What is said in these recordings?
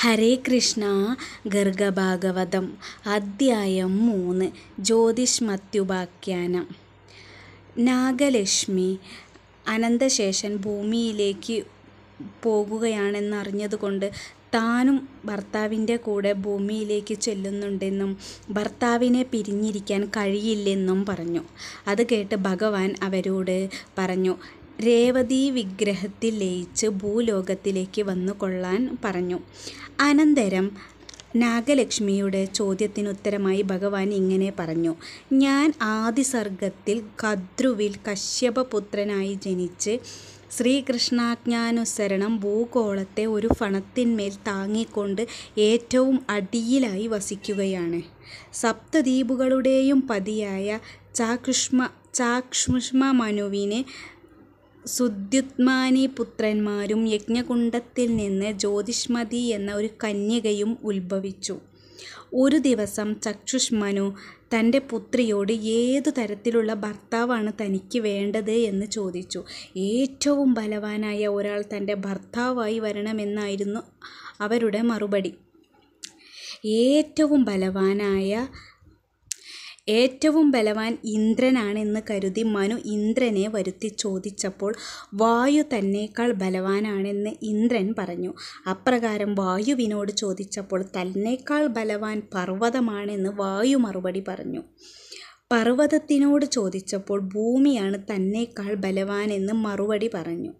ഹരേ കൃഷ്ണ ഗർഗഭാഗവതം അദ്ധ്യായം മൂന്ന് ജ്യോതിഷ്മത്യുപാഖ്യാനം നാഗലക്ഷ്മി അനന്തശേഷൻ ഭൂമിയിലേക്ക് പോകുകയാണെന്നറിഞ്ഞതുകൊണ്ട് താനും ഭർത്താവിൻ്റെ കൂടെ ഭൂമിയിലേക്ക് ചെല്ലുന്നുണ്ടെന്നും ഭർത്താവിനെ പിരിഞ്ഞിരിക്കാൻ കഴിയില്ലെന്നും പറഞ്ഞു അത് കേട്ട് ഭഗവാൻ അവരോട് പറഞ്ഞു രേവതീ വിഗ്രഹത്തിൽ ലയിച്ച് ഭൂലോകത്തിലേക്ക് വന്നു കൊള്ളാൻ പറഞ്ഞു അനന്തരം നാഗലക്ഷ്മിയുടെ ചോദ്യത്തിനുത്തരമായി ഭഗവാൻ ഇങ്ങനെ പറഞ്ഞു ഞാൻ ആദിസർഗത്തിൽ കദ്രുവിൽ കശ്യപപുത്രനായി ജനിച്ച് ശ്രീകൃഷ്ണാജ്ഞാനുസരണം ഭൂഗോളത്തെ ഒരു ഫണത്തിന്മേൽ താങ്ങിക്കൊണ്ട് ഏറ്റവും അടിയിലായി വസിക്കുകയാണ് സപ്തദ്വീപുകളുടെയും പതിയായ ചാക്ഷ്മ ചാക്ഷ്മ മനുവിനെ സുദ്യുത്മാനി പുത്രന്മാരും യജ്ഞകുണ്ടത്തിൽ നിന്ന് ജ്യോതിഷ്മതി എന്ന ഒരു കന്യകയും ഉത്ഭവിച്ചു. ഒരു ദിവസം ചക്ഷുഷ്മനു തൻ്റെ പുത്രിയോട് ഏതു തരത്തിലുള്ള ഭർത്താവാണ് തനിക്ക് വേണ്ടത് എന്ന് ചോദിച്ചു. ഏറ്റവും ബലവാനായ ഒരാൾ തൻ്റെ ഭർത്താവായി വരണമെന്നായിരുന്നു അവരുടെ മറുപടി. ഏറ്റവും ബലവാനായ ഏറ്റവും ബലവാൻ ഇന്ദ്രനാണെന്ന് കരുതി മനു ഇന്ദ്രനെ വരുത്തി ചോദിച്ചപ്പോൾ വായു തന്നേക്കാൾ ബലവാനാണെന്ന് ഇന്ദ്രൻ പറഞ്ഞു അപ്രകാരം വായുവിനോട് ചോദിച്ചപ്പോൾ തന്നേക്കാൾ ബലവാൻ പർവ്വതമാണെന്ന് വായു മറുപടി പറഞ്ഞു പർവ്വതത്തിനോട് ചോദിച്ചപ്പോൾ ഭൂമിയാണ് തന്നേക്കാൾ ബലവാനെന്ന് മറുപടി പറഞ്ഞു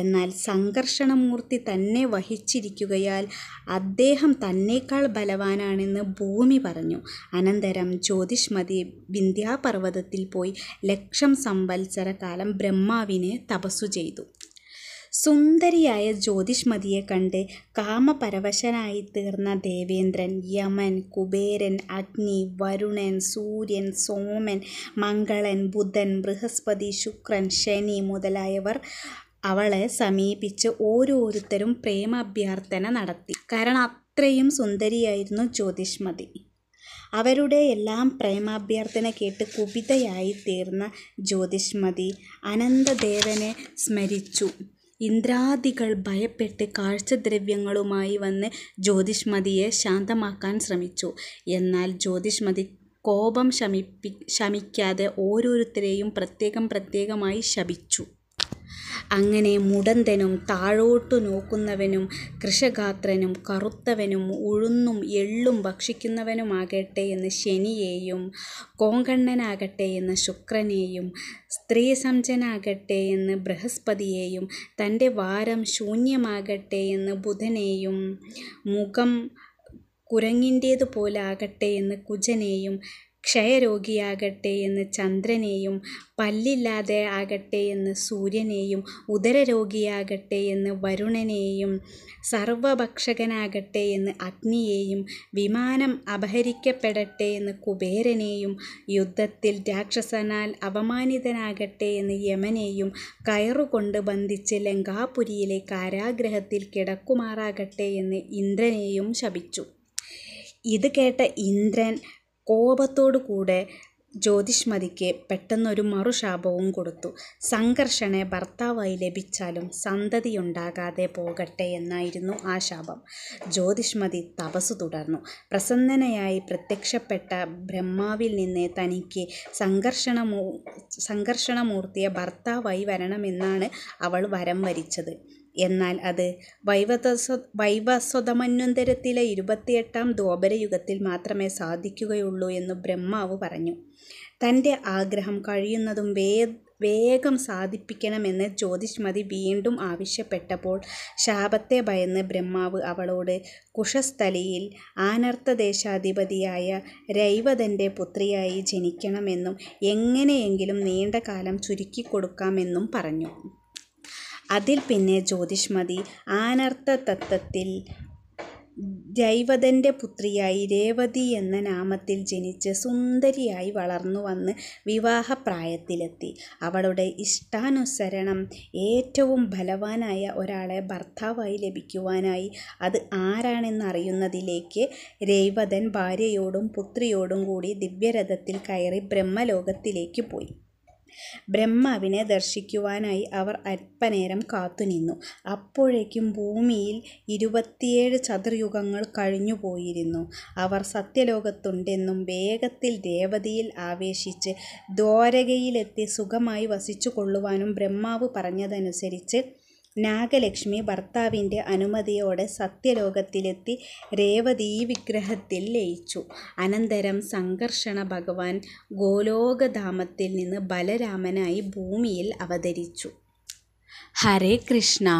എന്നാൽ സംഘർഷണമൂർത്തി തന്നെ വഹിച്ചിരിക്കുകയാൽ അദ്ദേഹം തന്നേക്കാൾ ബലവാനാണെന്ന് ഭൂമി പറഞ്ഞു അനന്തരം ജ്യോതിഷ്മതി വിന്ധ്യാപർവ്വതത്തിൽ പോയി ലക്ഷം സംവത്സര കാലം ബ്രഹ്മാവിനെ തപസ്സു ചെയ്തു സുന്ദരിയായ ജ്യോതിഷ്മതിയെ കണ്ട് കാമപരവശനായി തീർന്ന ദേവേന്ദ്രൻ യമൻ കുബേരൻ അഗ്നി വരുണൻ സൂര്യൻ സോമൻ മംഗളൻ ബുധൻ ബൃഹസ്പതി ശുക്രൻ ശനി മുതലായവർ അവളെ സമീപിച്ച് ഓരോരുത്തരും പ്രേമാഭ്യർത്ഥന നടത്തി കാരണം അത്രയും സുന്ദരിയായിരുന്നു ജ്യോതിഷ്മതി അവരുടെ എല്ലാം പ്രേമാഭ്യർത്ഥന കേട്ട് കുപിതയായി തീർന്ന ജ്യോതിഷ്മതി അനന്തദേവനെ സ്മരിച്ചു ഇന്ദ്രാദികൾ ഭയപ്പെട്ട് കാഴ്ചദ്രവ്യങ്ങളുമായി വന്ന് ജ്യോതിഷ്മതിയെ ശാന്തമാക്കാൻ ശ്രമിച്ചു എന്നാൽ ജ്യോതിഷ്മതി കോപം ശമിപ്പി ശമിക്കാതെ ഓരോരുത്തരെയും പ്രത്യേകം പ്രത്യേകമായി ശപിച്ചു അങ്ങനെ മുടന്തനും താഴോട്ടു നോക്കുന്നവനും കൃഷഗാത്രനും കറുത്തവനും ഉഴുന്നും എള്ളും ഭക്ഷിക്കുന്നവനുമാകട്ടെ എന്ന് ശനിയെയും കോങ്കണ്ണനാകട്ടെ എന്ന് ശുക്രനെയും സംജനാകട്ടെ എന്ന് ബൃഹസ്പതിയെയും തൻ്റെ വാരം ശൂന്യമാകട്ടെ എന്ന് ബുധനെയും മുഖം കുരങ്ങിൻ്റേതുപോലെ ആകട്ടെ എന്ന് കുജനെയും ക്ഷയരോഗിയാകട്ടെ എന്ന് ചന്ദ്രനെയും പല്ലില്ലാതെ ആകട്ടെ എന്ന് സൂര്യനെയും ഉദരരോഗിയാകട്ടെ എന്ന് വരുണനെയും സർവഭക്ഷകനാകട്ടെ എന്ന് അഗ്നിയെയും വിമാനം അപഹരിക്കപ്പെടട്ടെ എന്ന് കുബേരനെയും യുദ്ധത്തിൽ രാക്ഷസനാൽ അപമാനിതനാകട്ടെ എന്ന് യമനെയും കയറുകൊണ്ട് ബന്ധിച്ച് ലങ്കാപുരിയിലെ കാരാഗ്രഹത്തിൽ കിടക്കുമാറാകട്ടെ എന്ന് ഇന്ദ്രനെയും ശപിച്ചു ഇത് കേട്ട ഇന്ദ്രൻ കോപത്തോടു കൂടെ ജ്യോതിഷ്മതിക്ക് പെട്ടെന്നൊരു മറുശാപവും കൊടുത്തു സംഘർഷണെ ഭർത്താവായി ലഭിച്ചാലും സന്തതിയുണ്ടാകാതെ പോകട്ടെ എന്നായിരുന്നു ആ ശാപം ജ്യോതിഷ്മതി തപസ് തുടർന്നു പ്രസന്നനയായി പ്രത്യക്ഷപ്പെട്ട ബ്രഹ്മാവിൽ നിന്ന് തനിക്ക് സംഘർഷണമൂ സംഘർഷണമൂർത്തിയെ ഭർത്താവായി വരണമെന്നാണ് അവൾ വരം വരിച്ചത് എന്നാൽ അത് വൈവതസ്വ വൈവസ്വതമന്വന്തരത്തിലെ ഇരുപത്തിയെട്ടാം ദ്വാപരയുഗത്തിൽ മാത്രമേ സാധിക്കുകയുള്ളൂ എന്ന് ബ്രഹ്മാവ് പറഞ്ഞു തൻ്റെ ആഗ്രഹം കഴിയുന്നതും വേ വേഗം സാധിപ്പിക്കണമെന്ന് ജ്യോതിഷ്മതി വീണ്ടും ആവശ്യപ്പെട്ടപ്പോൾ ശാപത്തെ ഭയന്ന് ബ്രഹ്മാവ് അവളോട് കുശസ്ഥലിയിൽ ആനർത്തദേശാധിപതിയായ രൈവതൻ്റെ പുത്രിയായി ജനിക്കണമെന്നും എങ്ങനെയെങ്കിലും നീണ്ട കാലം ചുരുക്കിക്കൊടുക്കാമെന്നും പറഞ്ഞു അതിൽ പിന്നെ ജ്യോതിഷ്മതി ആനർത്ഥ തത്വത്തിൽ ദൈവതൻ്റെ പുത്രിയായി രേവതി എന്ന നാമത്തിൽ ജനിച്ച് സുന്ദരിയായി വളർന്നു വന്ന് വിവാഹപ്രായത്തിലെത്തി അവളുടെ ഇഷ്ടാനുസരണം ഏറ്റവും ബലവാനായ ഒരാളെ ഭർത്താവായി ലഭിക്കുവാനായി അത് ആരാണെന്നറിയുന്നതിലേക്ക് രേവതൻ ഭാര്യയോടും പുത്രിയോടും കൂടി ദിവ്യരഥത്തിൽ കയറി ബ്രഹ്മലോകത്തിലേക്ക് പോയി ബ്രഹ്മാവിനെ ദർശിക്കുവാനായി അവർ അല്പനേരം കാത്തുനിന്നു. അപ്പോഴേക്കും ഭൂമിയിൽ ഇരുപത്തിയേഴ് ചതുർയുഗങ്ങൾ കഴിഞ്ഞുപോയിരുന്നു. അവർ സത്യലോകത്തുണ്ടെന്നും വേഗത്തിൽ ദേവതയിൽ ആവേശിച്ച് ദ്വാരകയിലെത്തി സുഖമായി വസിച്ചുകൊള്ളുവാനും ബ്രഹ്മാവ് പറഞ്ഞതനുസരിച്ച് നാഗലക്ഷ്മി ഭർത്താവിൻ്റെ അനുമതിയോടെ സത്യലോകത്തിലെത്തി രേവതീ വിഗ്രഹത്തിൽ ലയിച്ചു. അനന്തരം സംഘർഷണ ഭഗവാൻ ഗോലോകധാമത്തിൽ നിന്ന് ബലരാമനായി ഭൂമിയിൽ അവതരിച്ചു. ഹരേ കൃഷ്ണാ